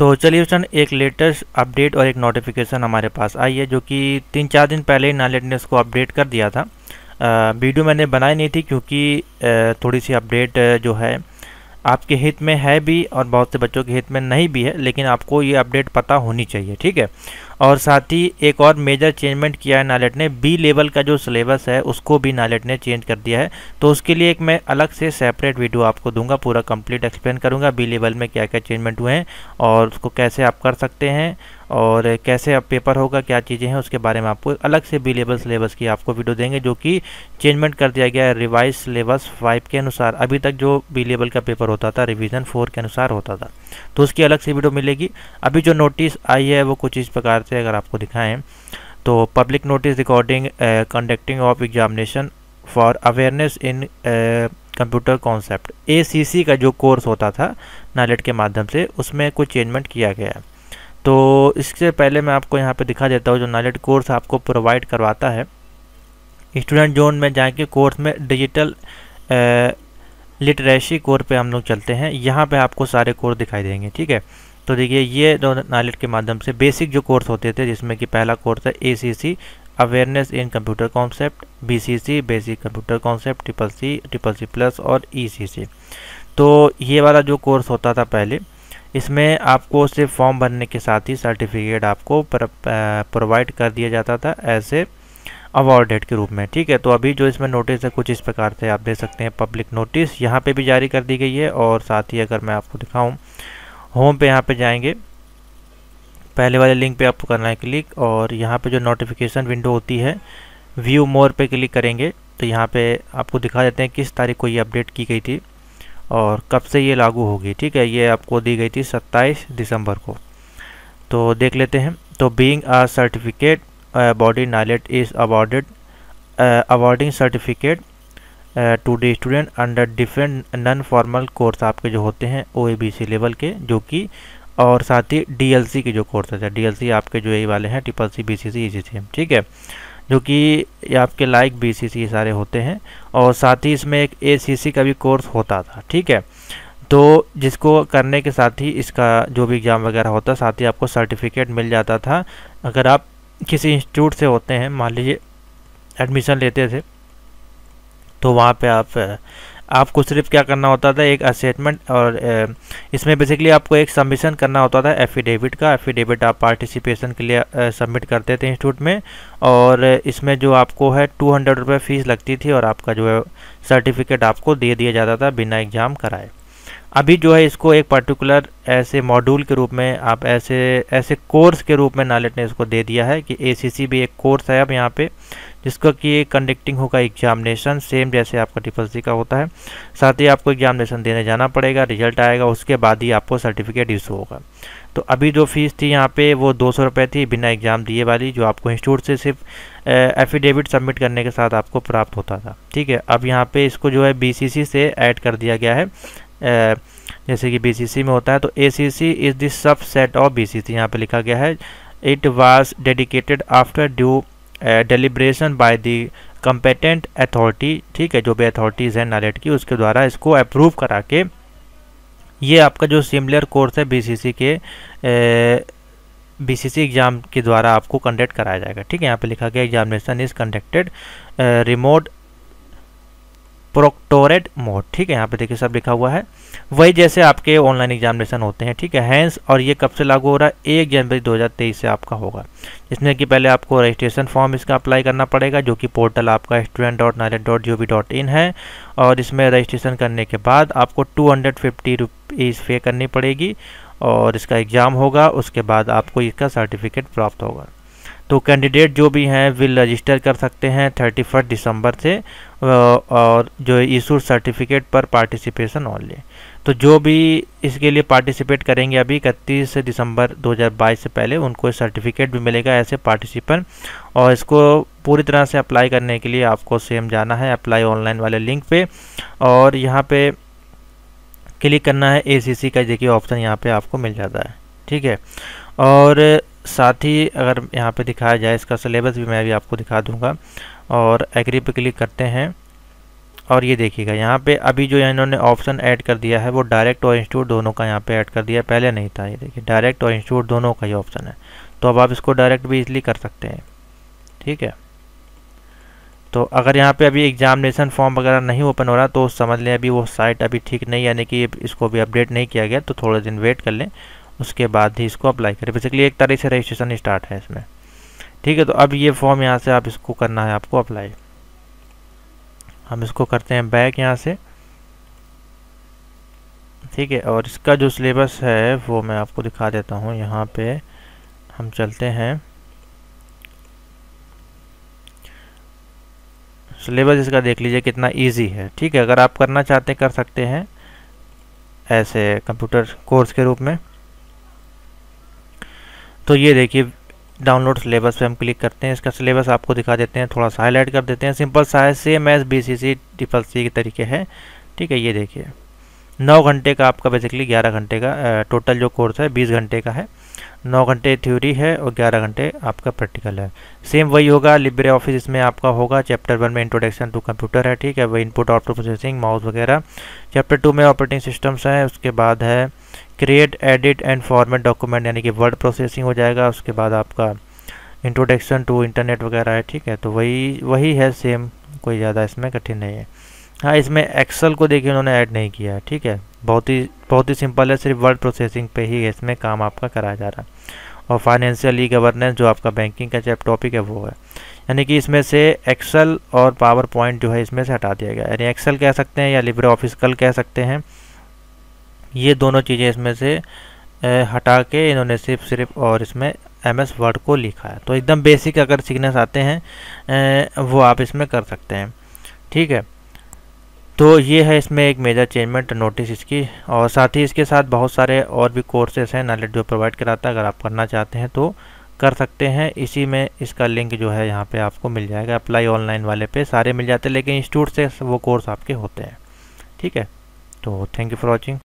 तो चलिए फ्रेंड एक लेटेस्ट अपडेट और एक नोटिफिकेशन हमारे पास आई है जो कि तीन चार दिन पहले ही नालेट ने इसको अपडेट कर दिया था आ, वीडियो मैंने बनाई नहीं थी क्योंकि आ, थोड़ी सी अपडेट जो है आपके हित में है भी और बहुत से बच्चों के हित में नहीं भी है लेकिन आपको ये अपडेट पता होनी चाहिए ठीक है और साथ ही एक और मेजर चेंजमेंट किया है नालेट ने बी लेवल का जो सिलेबस है उसको भी नालेट ने चेंज कर दिया है तो उसके लिए एक मैं अलग से सेपरेट वीडियो आपको दूंगा पूरा कंप्लीट एक्सप्लेन करूंगा बी लेवल में क्या क्या चेंजमेंट हुए हैं और उसको कैसे आप कर सकते हैं और कैसे अब पेपर होगा क्या चीज़ें हैं उसके बारे में आपको अलग से बी लेवल सिलेबस की आपको वीडियो देंगे जो कि चेंजमेंट कर दिया गया है रिवाइज सिलेबस फाइव के अनुसार अभी तक जो बी लेवल का पेपर होता था रिविज़न फोर के अनुसार होता था तो उसकी अलग से वीडियो मिलेगी अभी जो नोटिस आई है वो कुछ इस प्रकार से अगर आपको दिखाएँ तो public notice recording conducting of examination for awareness in computer concept A का जो कोर्स होता था नालेट के माध्यम से उसमें कुछ चेंजमेंट किया गया है तो इससे पहले मैं आपको यहाँ पे दिखा देता हूँ जो नालेट कोर्स आपको प्रोवाइड करवाता है स्टूडेंट जोन में जाके कोर्स में डिजिटल लिटरेसी कोर पे हम लोग चलते हैं यहाँ पे आपको सारे कोर्स दिखाई देंगे ठीक है तो देखिए ये दो नॉलेज के माध्यम से बेसिक जो कोर्स होते थे जिसमें कि पहला कोर्स है A awareness in computer concept BCC basic computer concept triple C triple C plus और ईसीसी e तो ये वाला जो कोर्स होता था पहले इसमें आपको सिर्फ फॉर्म भरने के साथ ही सर्टिफिकेट आपको प्रोवाइड कर दिया जाता था एज ए डेट के रूप में ठीक है तो अभी जो इसमें नोटिस है कुछ इस प्रकार से आप दे सकते हैं पब्लिक नोटिस यहाँ पे भी जारी कर दी गई है और साथ ही अगर मैं आपको दिखाऊँ होम पे यहाँ पे जाएंगे पहले वाले लिंक पे आपको करना है क्लिक और यहाँ पे जो नोटिफिकेशन विंडो होती है व्यू मोर पे क्लिक करेंगे तो यहाँ पे आपको दिखा देते हैं किस तारीख को ये अपडेट की गई थी और कब से ये लागू होगी ठीक है ये आपको दी गई थी 27 दिसंबर को तो देख लेते हैं तो being a certificate Uh, body nilet is awarded uh, awarding certificate to the student under different non formal course आपके जो होते हैं ओ ए बी सी लेवल के जो कि और साथ ही डी एल सी के जो कोर्सेज है डी एल सी आपके जो यही वाले हैं triple C B C C C C M ठीक है जो कि आपके लाइक बी सी सी सारे होते हैं और साथ ही इसमें एक ए सी सी का भी कोर्स होता था ठीक है तो जिसको करने के साथ ही इसका जो भी एग्ज़ाम वगैरह होता साथ ही आपको सर्टिफिकेट मिल जाता था अगर आप किसी इंस्टीट्यूट से होते हैं मान लीजिए एडमिशन लेते थे तो वहाँ पे आप आपको सिर्फ क्या करना होता था एक असेसमेंट और इसमें बेसिकली आपको एक सबमिशन करना होता था एफिडेविट का एफिडेविट आप पार्टिसिपेशन के लिए सबमिट करते थे इंस्टीट्यूट में और इसमें जो आपको है टू हंड्रेड रुपये फ़ीस लगती थी और आपका जो है सर्टिफिकेट आपको दे दिया जाता था बिना एग्ज़ाम कराए अभी जो है इसको एक पर्टिकुलर ऐसे मॉड्यूल के रूप में आप ऐसे ऐसे कोर्स के रूप में नॉलेट ने इसको दे दिया है कि ए भी एक कोर्स है अब यहाँ पे जिसको कि कंडक्टिंग होगा एग्जामिनेशन सेम जैसे आपका टी का होता है साथ ही आपको एग्जामिनेशन देने जाना पड़ेगा रिजल्ट आएगा उसके बाद ही आपको सर्टिफिकेट इशू होगा तो अभी जो फ़ीस थी यहाँ पे वो दो सौ रुपये थी बिना एग्ज़ाम दिए वाली जो आपको इंस्टीट्यूट से सिर्फ एफिडेविट सबमिट करने के साथ आपको प्राप्त होता था ठीक है अब यहाँ पे इसको जो है बीसीसी से ऐड कर दिया गया है जैसे कि बीसीसी में होता है तो ACC is this subset of BCC यहाँ पे लिखा गया है it was dedicated after due deliberation by the competent authority ठीक है जो भी अथॉरिटीज़ है नारेट की उसके द्वारा इसको अप्रूव करा के ये आपका जो सिमिलर कोर्स है बीसीसी के बीसीसी एग्ज़ाम के द्वारा आपको कंडक्ट कराया जाएगा ठीक है यहाँ पे लिखा गया examination is conducted remote proctored mode ठीक है यहाँ पे देखिए सब लिखा हुआ है वही जैसे आपके ऑनलाइन एग्जामिनेशन होते हैं ठीक है हैंस और ये कब से लागू हो रहा है एक जनवरी 2023 से आपका होगा जिसमें कि पहले आपको रजिस्ट्रेशन फॉर्म इसका अप्लाई करना पड़ेगा जो कि पोर्टल आपका student dot dot G O V dot in है और इसमें रजिस्ट्रेशन करने के बाद आपको टू हंड्रेड फिफ्टी रुपीज़ पे करनी पड़ेगी और इसका एग्ज़ाम होगा उसके बाद आपको इसका सर्टिफिकेट प्राप्त होगा तो कैंडिडेट जो भी हैं विल रजिस्टर कर सकते हैं थर्टी फर्स्ट दिसंबर से और जो इशू सर्टिफिकेट पर पार्टिसिपेशन ऑनली तो जो भी इसके लिए पार्टिसिपेट करेंगे अभी इकतीस दिसंबर 2022 से पहले उनको सर्टिफिकेट भी मिलेगा ऐसे पार्टिसिपेंट और इसको पूरी तरह से अप्लाई करने के लिए आपको सेम जाना है अप्लाई ऑनलाइन वाले लिंक पे और यहाँ पे क्लिक करना है एसीसी का देखिए ऑप्शन यहाँ पे आपको मिल जाता है ठीक है और साथ ही अगर यहाँ पे दिखाया जाए इसका सिलेबस भी मैं भी आपको दिखा दूँगा और एग्री पे क्लिक करते हैं और ये देखिएगा यहाँ पे अभी जो इन्होंने ऑप्शन ऐड कर दिया है वो डायरेक्ट और इंस्टीट्यूट दोनों का यहाँ पे ऐड कर दिया पहले नहीं था ये देखिए डायरेक्ट और इंस्टीट्यूट दोनों का ही ऑप्शन है तो अब आप इसको डायरेक्ट भी इसलिए कर सकते हैं ठीक है तो अगर यहाँ पे अभी एग्जामिनेशन फॉर्म वगैरह नहीं ओपन हो रहा तो समझ लें अभी वो साइट अभी ठीक नहीं यानी कि इसको भी अपडेट नहीं किया गया तो थोड़े दिन वेट कर लें उसके बाद ही इसको अप्लाई करें बेसिकली एक तारीख से रजिस्ट्रेशन स्टार्ट है इसमें ठीक है तो अब ये फॉर्म यहाँ से आप इसको करना है आपको अप्लाई हम इसको करते हैं बैक यहाँ से ठीक है और इसका जो सिलेबस है वो मैं आपको दिखा देता हूँ यहाँ पे हम चलते हैं सिलेबस इसका देख लीजिए कितना इजी है ठीक है अगर आप करना चाहते कर सकते हैं ऐसे कंप्यूटर कोर्स के रूप में तो ये देखिए डाउनलोड सिलेबस पे हम क्लिक करते हैं इसका सिलेबस आपको दिखा देते हैं थोड़ा सा हाईलाइट कर देते हैं सिंपल सा है same S B C C triple C के तरीके है ठीक है ये देखिए नौ घंटे का आपका बेसिकली ग्यारह घंटे का टोटल जो कोर्स है बीस घंटे का है नौ घंटे थ्योरी है और ग्यारह घंटे आपका प्रैक्टिकल है सेम वही होगा लिब्रे ऑफिस इसमें आपका होगा चैप्टर वन में इंट्रोडक्शन टू कंप्यूटर है ठीक है वही इनपुट ऑफ प्रोसेसिंग माउस वगैरह चैप्टर टू में ऑपरेटिंग सिस्टम्स हैं उसके बाद है create edit and format document यानी कि वर्ड प्रोसेसिंग हो जाएगा उसके बाद आपका इंट्रोडक्शन टू इंटरनेट वगैरह है ठीक है तो वही वही है सेम कोई ज़्यादा इसमें कठिन नहीं है हाँ इसमें एक्सेल को देखिए उन्होंने ऐड नहीं किया है ठीक है बहुत ही बहुत ही सिंपल है सिर्फ वर्ड प्रोसेसिंग पे ही इसमें काम आपका कराया जा रहा है और फाइनेंशियल ई गवर्नेंस जो आपका बैंकिंग का चैप टॉपिक है वो है यानी कि इसमें से एक्सेल और पावर पॉइंट जो है इसमें से हटा दिया गया यानी एक्सेल कह सकते हैं या लिब्रे ऑफिस कल कह सकते हैं ये दोनों चीज़ें इसमें से हटा के इन्होंने सिर्फ सिर्फ और इसमें एम एस वर्ड को लिखा है तो एकदम बेसिक अगर सिग्नेस आते हैं वो आप इसमें कर सकते हैं ठीक है तो ये है इसमें एक मेजर चेंजमेंट नोटिस इसकी और साथ ही इसके साथ बहुत सारे और भी कोर्सेस हैं नॉलेज जो प्रोवाइड कराता है अगर आप करना चाहते हैं तो कर सकते हैं इसी में इसका लिंक जो है यहाँ पे आपको मिल जाएगा अप्लाई ऑनलाइन वाले पे सारे मिल जाते हैं लेकिन इंस्टीट्यूट से वो कोर्स आपके होते हैं ठीक है तो थैंक यू फॉर वॉचिंग